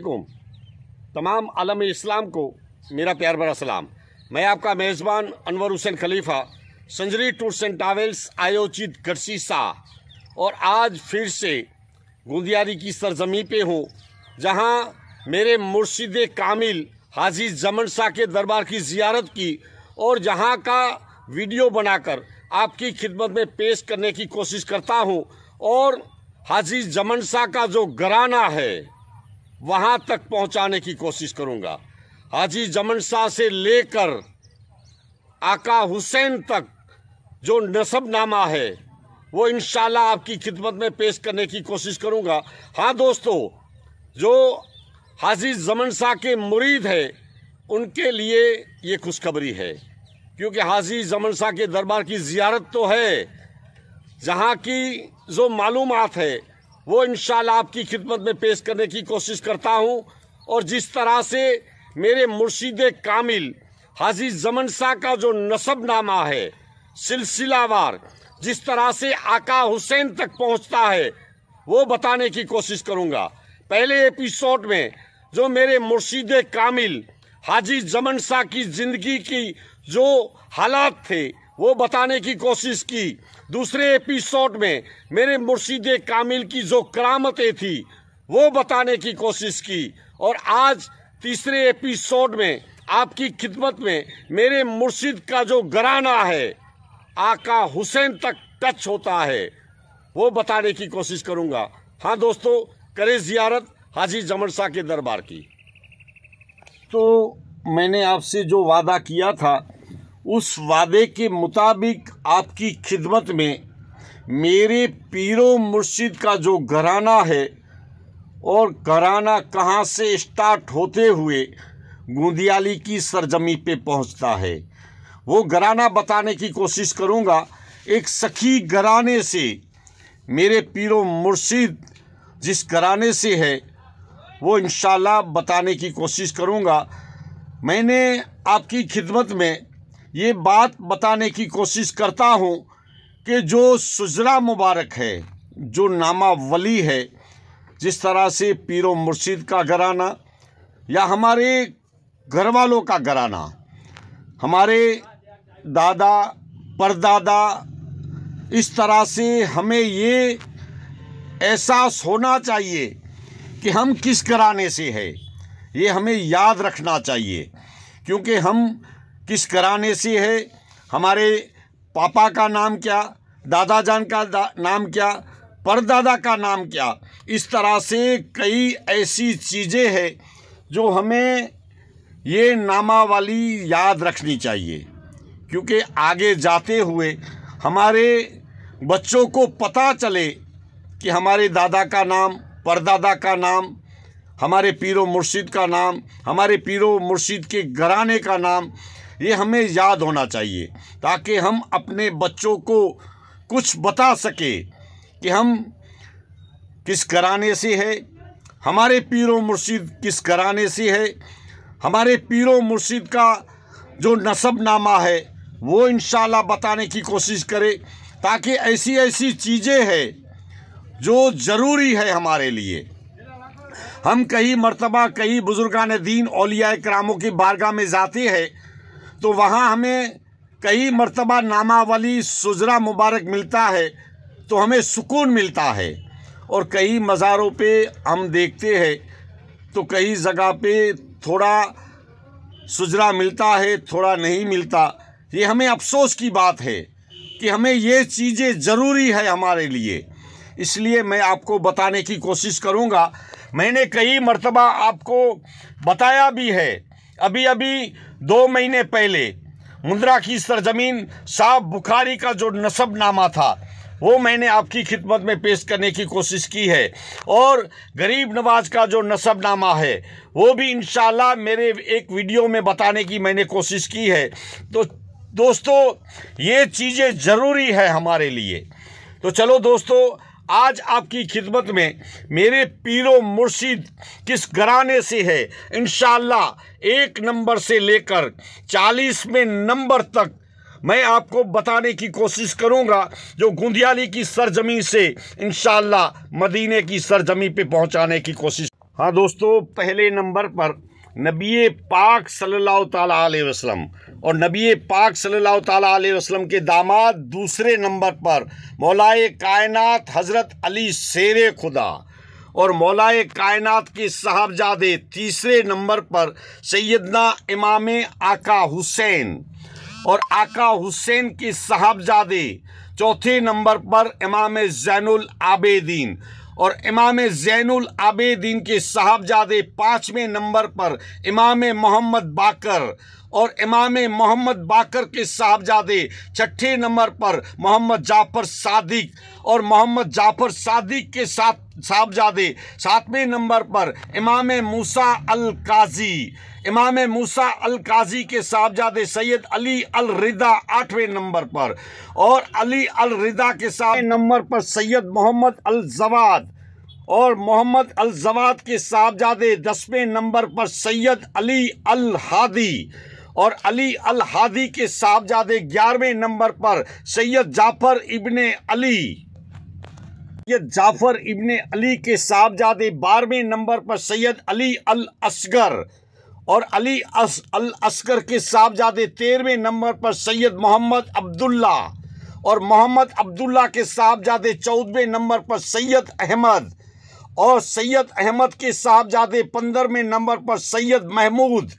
वालेकुम तमाम आलम इस्लाम को मेरा प्यार भरा सलाम मैं आपका मेज़बान Anwar Hussain Khalifa Sanjari tours and travels आयोजित गरसी शाह और आज फिर से गुंदियारी की सरजमी पे हूँ जहाँ मेरे मुर्शिद कामिल हाजी जमन शाह के दरबार की जियारत की और जहाँ का वीडियो बनाकर आपकी खिदमत में पेश करने की कोशिश करता हूँ और हाजी जमन शाह का जो घराना है वहाँ तक पहुँचाने की कोशिश करूँगा हाजी जमन शाह से लेकर आका हुसैन तक जो नसबनामा है वो इन आपकी खिदमत में पेश करने की कोशिश करूँगा हाँ दोस्तों जो हाजी जमन शाह के मुरीद हैं उनके लिए ये खुशखबरी है क्योंकि हाजी जमन शाह के दरबार की जियारत तो है जहाँ की जो मालूम है वो इन आपकी खिदमत में पेश करने की कोशिश करता हूँ और जिस तरह से मेरे मुर्शीद कामिल हाजी जमन शाह का जो नसब नामा है सिलसिलावार जिस तरह से आका हुसैन तक पहुंचता है वो बताने की कोशिश करूंगा पहले एपिसोड में जो मेरे मुर्शीद कामिल हाजी जमन शाह की जिंदगी की जो हालात थे वो बताने की कोशिश की दूसरे एपिसोड में मेरे मुर्शिद कामिल की जो करामतें थी वो बताने की कोशिश की और आज तीसरे एपिसोड में आपकी खिदमत में मेरे मुर्शिद का जो घराना है आका हुसैन तक टच होता है वो बताने की कोशिश करूंगा हाँ दोस्तों करे जियारत हाजी जमर शाह के दरबार की तो मैंने आपसे जो वादा किया था उस वादे के मुताबिक आपकी खिदमत में मेरे पीरो मुर्शिद का जो घराना है और घराना कहाँ से स्टार्ट होते हुए गोंदियाली की सरजमी पे पहुँचता है वो घराना बताने की कोशिश करूँगा एक सखी घराने से मेरे पीरो मुर्शिद जिस घराने से है वो इन बताने की कोशिश करूँगा मैंने आपकी खिदमत में ये बात बताने की कोशिश करता हूँ कि जो सुजरा मुबारक है जो नामा वली है जिस तरह से पीरो मुर्शिद का घराना या हमारे घर वालों का घराना हमारे दादा परदादा इस तरह से हमें ये एहसास होना चाहिए कि हम किस घराने से है ये हमें याद रखना चाहिए क्योंकि हम किस कराने से है हमारे पापा का नाम क्या दादा जान का दा, नाम क्या परदादा का नाम क्या इस तरह से कई ऐसी चीज़ें हैं जो हमें ये नामावली याद रखनी चाहिए क्योंकि आगे जाते हुए हमारे बच्चों को पता चले कि हमारे दादा का नाम परदादा का नाम हमारे पीरो मुर्शिद का नाम हमारे पीरो मुर्शिद के घराने का नाम ये हमें याद होना चाहिए ताकि हम अपने बच्चों को कुछ बता सके कि हम किस कराने से है हमारे पीरो मुर्शिद किस कराने से है हमारे पीरो मुर्शिद का जो नसब नामा है वो इन बताने की कोशिश करें ताकि ऐसी ऐसी चीज़ें हैं जो ज़रूरी है हमारे लिए हम कई मर्तबा कई बुज़ुर्गान दीन अलिया करामों की बारगाह में जाते हैं तो वहाँ हमें कई मरतबा नामावली सुजरा मुबारक मिलता है तो हमें सुकून मिलता है और कई मज़ारों पे हम देखते हैं तो कई जगह पे थोड़ा सुजरा मिलता है थोड़ा नहीं मिलता ये हमें अफसोस की बात है कि हमें ये चीज़ें ज़रूरी है हमारे लिए इसलिए मैं आपको बताने की कोशिश करूँगा मैंने कई मरतबा आपको बताया भी है अभी अभी दो महीने पहले मुंद्रा की सरजमीन साहब बुखारी का जो नसब नामा था वो मैंने आपकी खिदमत में पेश करने की कोशिश की है और गरीब नवाज का जो नसब नामा है वो भी इन मेरे एक वीडियो में बताने की मैंने कोशिश की है तो दोस्तों ये चीज़ें ज़रूरी है हमारे लिए तो चलो दोस्तों आज आपकी खिदमत में मेरे पीरो मुर्शिद किस घराने से है इन एक नंबर से लेकर चालीसवें नंबर तक मैं आपको बताने की कोशिश करूंगा जो गुंदियाली की सरजमी से इन मदीने की सरजमी पे पहुंचाने की कोशिश हाँ दोस्तों पहले नंबर पर नबी पाक सल्लल्लाहु अलैहि वसल्लम और नबी पाक सल्लल्लाहु सल्ला वसलम के दामाद दूसरे नंबर पर मौलाए कायनात हज़रत अली शेर खुदा और मौलाए कायनात के साहबजादे तीसरे नंबर पर सैदना इमाम आका हुसैन और आका हुसैन के साहबजादे चौथे नंबर पर इमाम जैनुल आबेदीन और इमाम जैनुल आबेदीन के साहबजादे पाँचवें नंबर पर इमाम मोहम्मद बाकर और इमाम मोहम्मद बाकर के साहबजादे छठे नंबर पर मोहम्मद जाफ़र सादिक और मोहम्मद जाफ़र सादिक के साथ साहबजादे सातवें नंबर पर इमाम मूसा अल काजी इमाम मूसा अल काजी के साहबजादे सैयद अली अल रिदा आठवें नंबर पर और अली अल रिदा के साथ नंबर पर सैयद मोहम्मद अल जवाद और मोहम्मद अल जवाद के साहबजादे दसवें नंबर पर सैयद अली अल हादी और अली अल हादी के साहबजादे ग्यारहवें नंबर पर सैयद जाफ़र इबन अली सैयद जाफ़र इब्ने अली के साहबजादे बारहवें नंबर पर सैयद अली अल असगर और अली अस, अल असगर के साहबजादे तेरहवें नंबर पर सैयद मोहम्मद अब्दुल्ला और मोहम्मद अब्दुल्ला के साहबजादे चौदहवें नंबर पर सैयद अहमद और सैयद अहमद के साहबजादे पंद्रहवें नंबर पर सैयद महमूद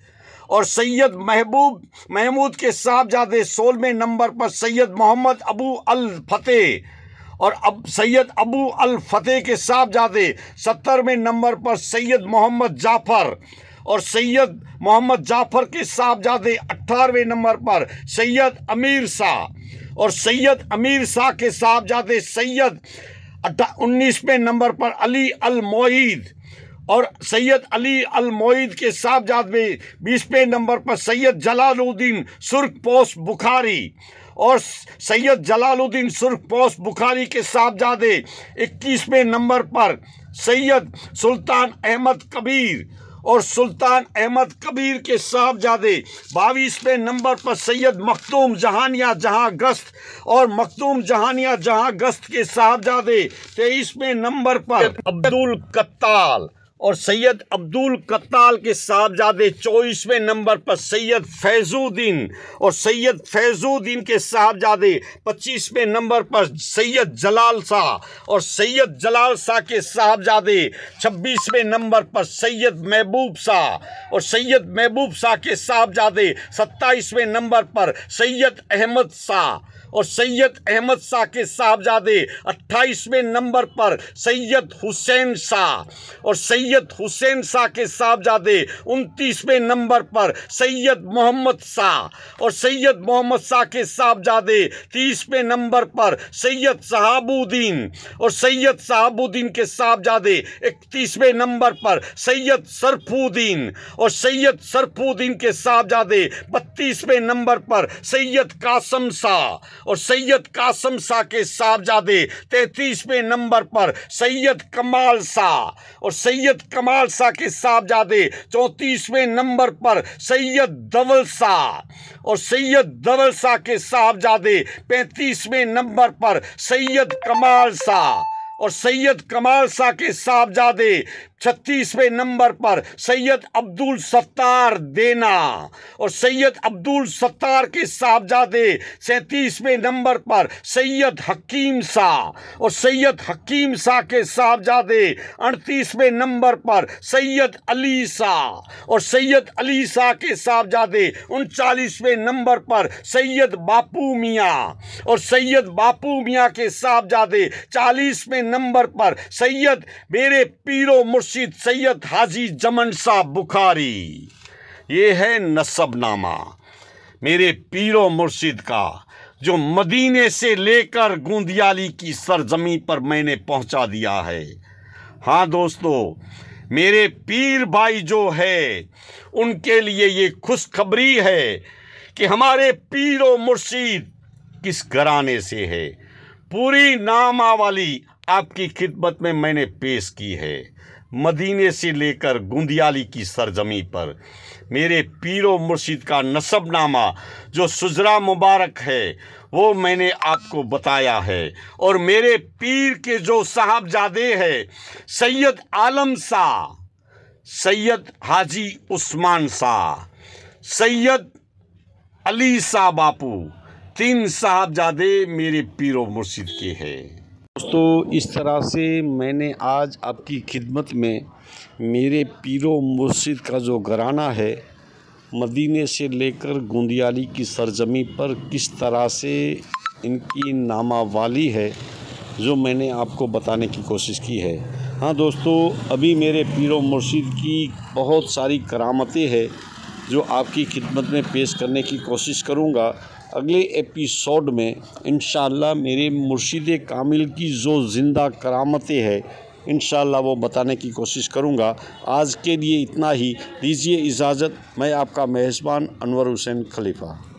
और सैयद महबूब महमूद के साहबजादे सोलहवें नंबर पर सैयद मोहम्मद अबू अल फतेह और अब सैयद अबू अल फतेह के साहबजादे सत्तरवें नंबर पर सैयद मोहम्मद जाफ़र और सैयद मोहम्मद जाफ़र के साहबजादे अट्ठारहवें नंबर पर सैयद अमीर शाह और सैयद अमीर शाह के साहबजादे सैयद अट्ठा उन्नीसवें नंबर पर अली अल मोहिद और सैयद अली मोईद के साहबजाद में बीसवें नंबर पर सैयद जलालुद्दीन सुर्ख पोस्ट बुखारी और सैयद जलालुद्दीन सुर्ख पोस्ट बुखारी के साहबजादे इक्कीसवें नंबर पर सैयद सुल्तान अहमद कबीर और सुल्तान अहमद कबीर के साहबजादे बाईसवें नंबर पर सैयद मखतूम जहानिया जहां गस्त और मखतूम जहानिया जहां गस्त के साहबजादे तेईसवें नंबर पर अब्दुल कत्ताल और सैयद अब्दुल कत्ताल के साहबजादे चौबीसवें नंबर पर सैयद फैज़ुद्दीन और सैयद फैज़ुद्दीन के साहबजादे पच्चीसवें नंबर पर सैयद जलाल शाह और सैयद जलाल शाह के साहबजादे छब्बीसवें नंबर पर सैयद महबूब शाह और सैयद महबूब शाह के साहबजादे सत्ताईसवें नंबर पर सैयद अहमद शाह और सैयद अहमद शाह के साहबजादे अट्ठाईसवें नंबर पर सैयद हुसैन शाह और सैयद हुसैन शाह के साहबजादे उनतीसवें नंबर पर सैयद मोहम्मद शाह और सैयद मोहम्मद शाह के साहबजादे तीसवें नंबर पर सैयद शहाबुद्दीन और सैयद शहाबुद्दीन के साहबजादे इकतीसवें नंबर पर सैयद सरफुद्दीन और सैयद सरफुद्दीन के साहबजादे बत्तीसवें नंबर पर सैयद कासम शाह और सैयद कासम शाह के साहबजादे तैतीसवें नंबर पर सैयद कमाल शाह और सैयद कमाल शाह के साहबजादे चौंतीसवें नंबर पर सैयद दवल शाह और सैयद दवल शाह के साहबजादे पैंतीसवें नंबर पर सैयद कमाल शाह और सैयद कमाल शाह के साहबजादे छत्तीसवें नंबर पर सैयद अब्दुल सत्तार देना और सैयद अब्दुल सत्तार के साहबजादे सैंतीसवें नंबर पर सैयद हकीम शाह और सैयद हकीम शाह के साहबजादे अड़तीसवें नंबर पर सैयद अली शाह और सैयद अली शाह के साहबजादे उनचालीसवें नंबर पर सैयद बापू मियाँ और सैयद बापू मियाँ के साहबजादे चालीसवें नंबर पर सैयद मेरे पीरो मुर्शिद सैयद हाजी जमन शाह बुखारी ये है नसबनामा मेरे पीरो मुर्शिद का जो मदीने से लेकर गूंदियाली की सरजमी पर मैंने पहुंचा दिया है हाँ दोस्तों मेरे पीर भाई जो है उनके लिए ये खुशखबरी है कि हमारे पीर व मुर्शीद किस घराने से है पूरी नामावली आपकी खिदमत में मैंने पेश की है मदीने से लेकर गुंदियाली की सरजमी पर मेरे पीरो मुर्शिद का नसबनामा जो सुजरा मुबारक है वो मैंने आपको बताया है और मेरे पीर के जो साहबजादे हैं सैयद आलम शाह सैयद हाजी उस्मान शाह सैयद अली शाह बापू तीन साहबजादे मेरे पीरो मुर्शिद के हैं दोस्तों इस तरह से मैंने आज आपकी खिदमत में मेरे पीरो मस्जिद का जो घराना है मदीने से लेकर गोंदियाली की सरजमी पर किस तरह से इनकी नामावाली है जो मैंने आपको बताने की कोशिश की है हाँ दोस्तों अभी मेरे पीरो मुर्शिद की बहुत सारी करामतें हैं जो आपकी खिदमत में पेश करने की कोशिश करूँगा अगले एपिसोड में इन मेरे मुर्शिद कामिल की जो ज़िंदा करामतें हैं इन वो बताने की कोशिश करूँगा आज के लिए इतना ही दीजिए इजाज़त मैं आपका मेज़बान अनवर हुसैन खलीफा